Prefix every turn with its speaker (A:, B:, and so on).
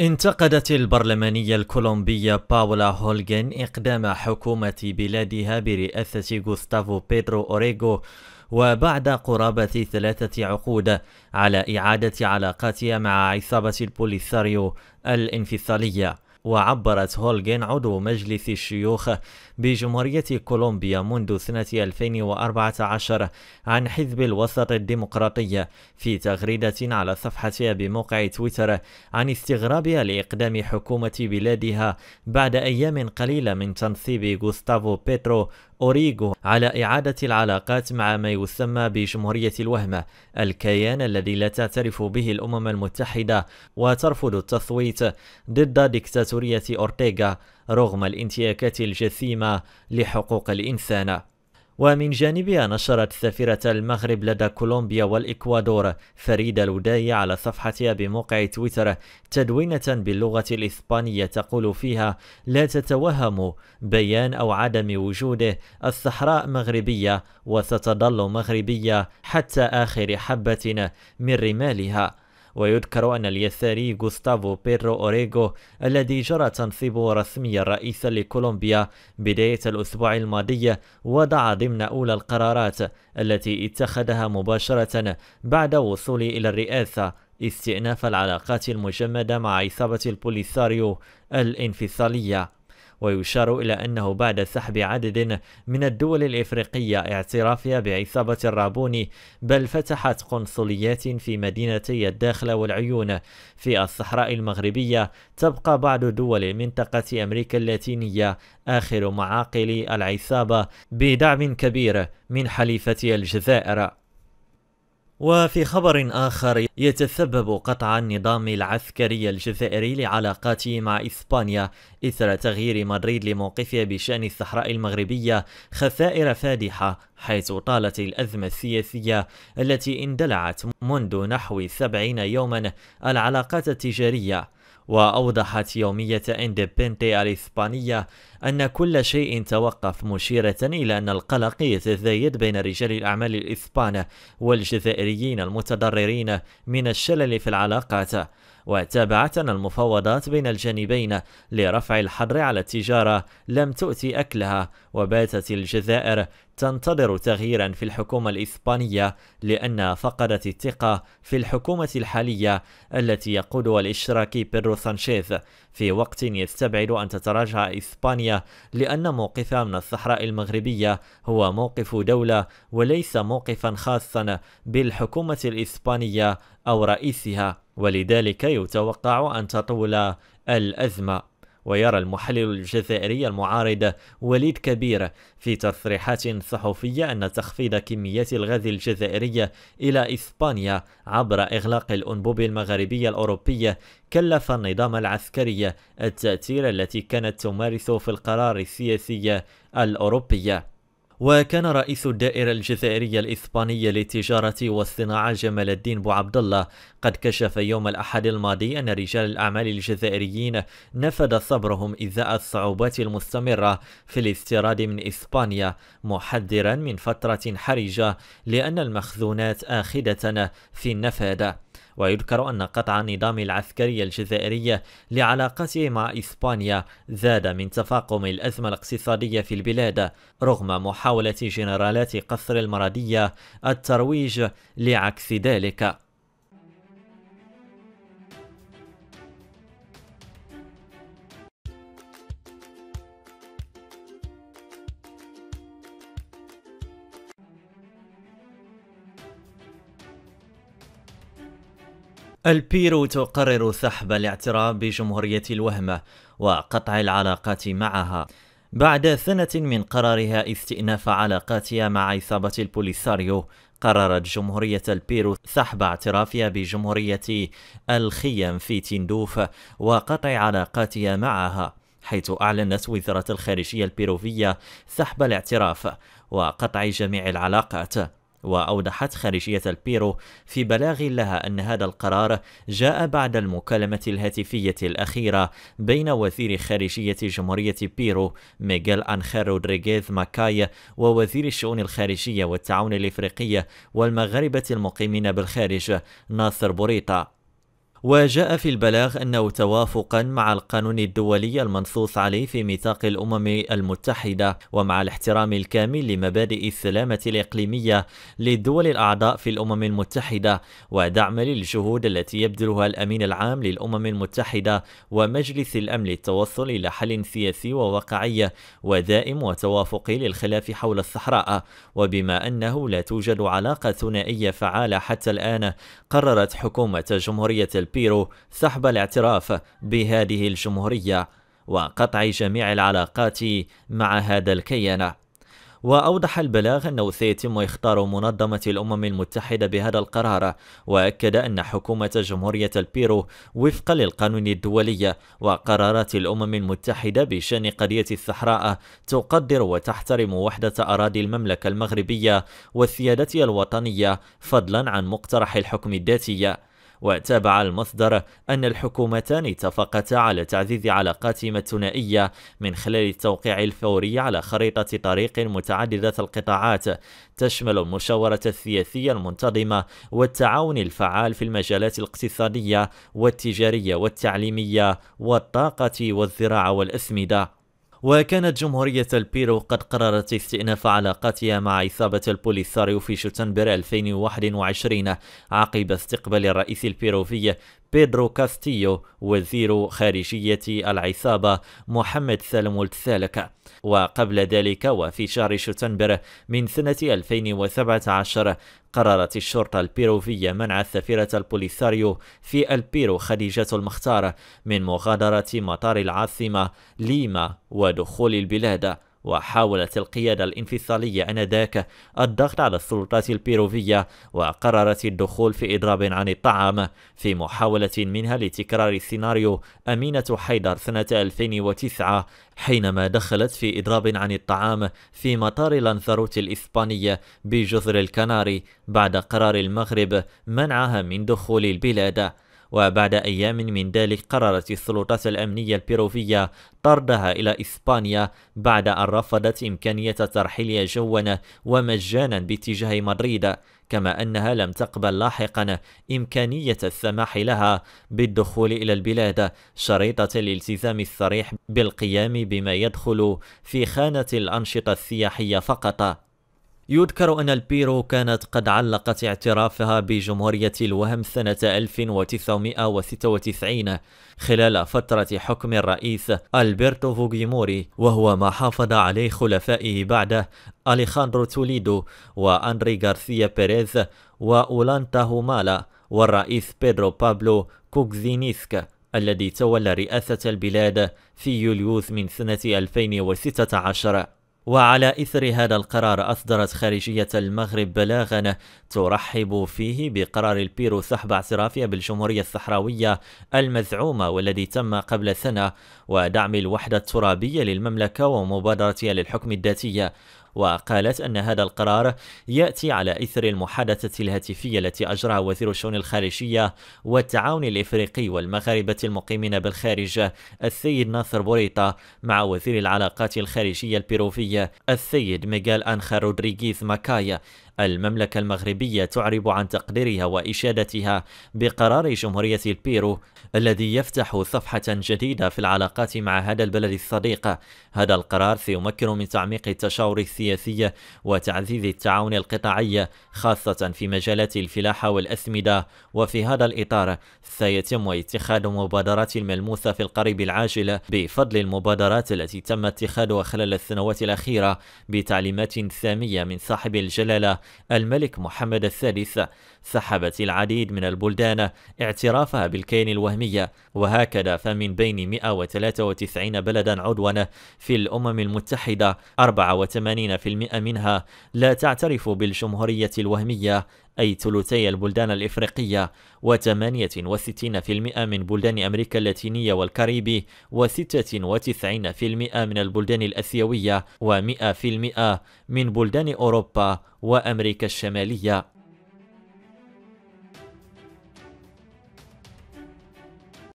A: انتقدت البرلمانية الكولومبية باولا هولغن إقدام حكومة بلادها برئاسة غوستافو بيدرو أوريغو وبعد قرابة ثلاثة عقود على إعادة علاقاتها مع عصابة البوليساريو الانفصالية وعبرت هولغين عضو مجلس الشيوخ بجمهورية كولومبيا منذ سنة 2014 عن حزب الوسط الديمقراطي في تغريدة على صفحتها بموقع تويتر عن استغرابها لإقدام حكومة بلادها بعد أيام قليلة من تنصيب غوستافو بيترو أوريغو على إعادة العلاقات مع ما يسمى بجمهورية الوهمة الكيان الذي لا تعترف به الأمم المتحدة وترفض التصويت ضد ديكتاتورية أورتيغا رغم الانتهاكات الجثيمة لحقوق الإنسان ومن جانبها نشرت سفيرة المغرب لدى كولومبيا والإكوادور فريدة الوداي على صفحتها بموقع تويتر تدوينة باللغة الإسبانية تقول فيها لا تتوهم بيان أو عدم وجوده الصحراء مغربية وستظل مغربية حتى آخر حبة من رمالها ويذكر أن اليساري غوستافو بيرو أوريغو الذي جرى تنصيبه رسميا رئيسا لكولومبيا بداية الأسبوع الماضي وضع ضمن أولى القرارات التي اتخذها مباشرة بعد وصوله إلى الرئاسة استئناف العلاقات المجمدة مع عصابة البوليساريو الانفصالية ويشار إلى أنه بعد سحب عدد من الدول الإفريقية اعترافها بعصابة الرابوني بل فتحت قنصليات في مدينتي الداخل والعيون في الصحراء المغربية تبقى بعض دول منطقة أمريكا اللاتينية آخر معاقل العصابة بدعم كبير من حليفتي الجزائر وفي خبر آخر يتسبب قطع النظام العسكري الجزائري لعلاقاته مع إسبانيا إثر تغيير مدريد لموقفها بشأن الصحراء المغربية خسائر فادحة حيث طالت الأزمة السياسية التي اندلعت منذ نحو سبعين يوما العلاقات التجارية وأوضحت يومية إندبنتي الإسبانية أن كل شيء توقف مشيرة إلى أن القلق يتزايد بين رجال الأعمال الإسبان والجزائريين المتضررين من الشلل في العلاقات وتابعتنا المفاوضات بين الجانبين لرفع الحظر على التجارة لم تؤتي أكلها وباتت الجزائر تنتظر تغييرا في الحكومة الإسبانية لأنها فقدت الثقة في الحكومة الحالية التي يقودها الاشتراكي بيرو سانشيز في وقت يستبعد أن تتراجع إسبانيا لأن موقفها من الصحراء المغربية هو موقف دولة وليس موقفا خاصا بالحكومة الإسبانية أو رئيسها ولذلك يتوقع أن تطول الأزمة ويرى المحلل الجزائري المعارض وليد كبير في تصريحات صحفية أن تخفيض كميات الغاز الجزائرية إلى إسبانيا عبر إغلاق الأنبوب المغربية الأوروبية كلف النظام العسكري التأثير التي كانت تمارسه في القرار السياسي الأوروبي وكان رئيس الدائرة الجزائرية الإسبانية للتجارة والصناعة جمال الدين بو عبد الله قد كشف يوم الأحد الماضي أن رجال الأعمال الجزائريين نفد صبرهم إزاء الصعوبات المستمرة في الاستيراد من إسبانيا محذرا من فترة حرجة لأن المخزونات آخدة في النفاذ ويذكر أن قطع النظام العسكري الجزائري لعلاقته مع إسبانيا زاد من تفاقم الأزمة الاقتصادية في البلاد رغم محاولة جنرالات قصر المرادية الترويج لعكس ذلك البيرو تقرر سحب الاعتراف بجمهورية الوهمة وقطع العلاقات معها بعد سنة من قرارها استئناف علاقاتها مع عصابة البوليساريو قررت جمهورية البيرو سحب اعترافها بجمهورية الخيام في تندوف وقطع علاقاتها معها حيث أعلنت وزارة الخارجية البيروفية سحب الاعتراف وقطع جميع العلاقات وأوضحت خارجية البيرو في بلاغ لها أن هذا القرار جاء بعد المكالمة الهاتفية الأخيرة بين وزير خارجية جمهورية بيرو ميغيل أنخير رودريغيز ماكاي ووزير الشؤون الخارجية والتعاون الإفريقي والمغاربة المقيمين بالخارج ناصر بوريطة وجاء في البلاغ أنه توافقا مع القانون الدولي المنصوص عليه في ميثاق الأمم المتحدة ومع الاحترام الكامل لمبادئ السلامة الإقليمية للدول الأعضاء في الأمم المتحدة ودعم للجهود التي يبذلها الأمين العام للأمم المتحدة ومجلس الأمن للتوصل إلى حل سياسي وواقعي ودائم وتوافقي للخلاف حول الصحراء وبما أنه لا توجد علاقة ثنائية فعالة حتى الآن قررت حكومة جمهورية بيرو سحب الاعتراف بهذه الجمهورية وقطع جميع العلاقات مع هذا الكيان وأوضح البلاغ أنه سيتم إختار منظمة الأمم المتحدة بهذا القرار وأكد أن حكومة جمهورية البيرو وفقا للقانون الدولي وقرارات الأمم المتحدة بشأن قضية الصحراء تقدر وتحترم وحدة أراضي المملكة المغربية وسيادتها الوطنية فضلا عن مقترح الحكم الذاتي وتابع المصدر أن الحكومتان اتفقتا على تعزيز علاقاتهما الثنائية من خلال التوقيع الفوري على خريطة طريق متعددة القطاعات تشمل المشاورة السياسية المنتظمة والتعاون الفعال في المجالات الاقتصادية والتجارية والتعليمية والطاقة والزراعة والأسمدة وكانت جمهورية البيرو قد قررت استئناف علاقاتها مع عصابة البوليساريو في شتنبر 2021 عقب استقبال الرئيس البيروفي بيدرو كاستيو وزير خارجية العصابة محمد سالم التسالك وقبل ذلك وفي شهر شتنبر من سنة 2017 قررت الشرطة البيروفية منع السفيرة البوليساريو في البيرو خديجة المختار من مغادرة مطار العاصمة ليما ودخول البلاد وحاولت القيادة الانفصالية آنذاك الضغط على السلطات البيروفية وقررت الدخول في إضراب عن الطعام في محاولة منها لتكرار سيناريو أمينة حيدر سنة 2009 حينما دخلت في إضراب عن الطعام في مطار لانزاروت الإسبانية بجزر الكناري بعد قرار المغرب منعها من دخول البلاد وبعد أيام من ذلك قررت السلطات الأمنية البيروفية طردها إلى إسبانيا بعد أن رفضت إمكانية ترحيلها جوا ومجانا باتجاه مدريد كما أنها لم تقبل لاحقا إمكانية السماح لها بالدخول إلى البلاد شريطة الالتزام الصريح بالقيام بما يدخل في خانة الأنشطة السياحية فقط يذكر أن البيرو كانت قد علقت اعترافها بجمهورية الوهم سنة 1996 خلال فترة حكم الرئيس ألبرتو فوغيموري وهو ما حافظ عليه خلفائه بعده أليخاندرو توليدو وأندري غارسيا بيريز وأولانتا هومالا والرئيس بيدرو بابلو كوكزينيسك الذي تولى رئاسة البلاد في يوليوز من سنة 2016 وعلى إثر هذا القرار أصدرت خارجية المغرب بلاغا ترحب فيه بقرار البيرو سحب اعترافها بالجمهورية الصحراوية المزعومة والذي تم قبل سنة ودعم الوحدة الترابية للمملكة ومبادرتها للحكم الذاتية وقالت أن هذا القرار يأتي على إثر المحادثة الهاتفية التي أجرها وزير الشؤون الخارجية والتعاون الإفريقي والمغاربة المقيمين بالخارج السيد ناصر بوريطا مع وزير العلاقات الخارجية البيروفية السيد ميغال أنخا رودريغيز ماكايا المملكة المغربية تعرب عن تقديرها وإشادتها بقرار جمهورية البيرو الذي يفتح صفحة جديدة في العلاقات مع هذا البلد الصديق هذا القرار سيمكن من تعميق التشاور السياسي وتعزيز التعاون القطاعي خاصة في مجالات الفلاحة والأسمدة وفي هذا الإطار سيتم اتخاذ مبادرات ملموسة في القريب العاجل بفضل المبادرات التي تم اتخاذها خلال السنوات الأخيرة بتعليمات سامية من صاحب الجلالة الملك محمد الثالث سحبت العديد من البلدان اعترافها بالكيان الوهمية وهكذا فمن بين 193 بلدا عضوا في الأمم المتحدة 84% منها لا تعترف بالجمهورية الوهمية أي ثلثي البلدان الإفريقية و68% من بلدان أمريكا اللاتينية والكاريبي و96% من البلدان الأسيوية و100% من بلدان أوروبا وأمريكا الشمالية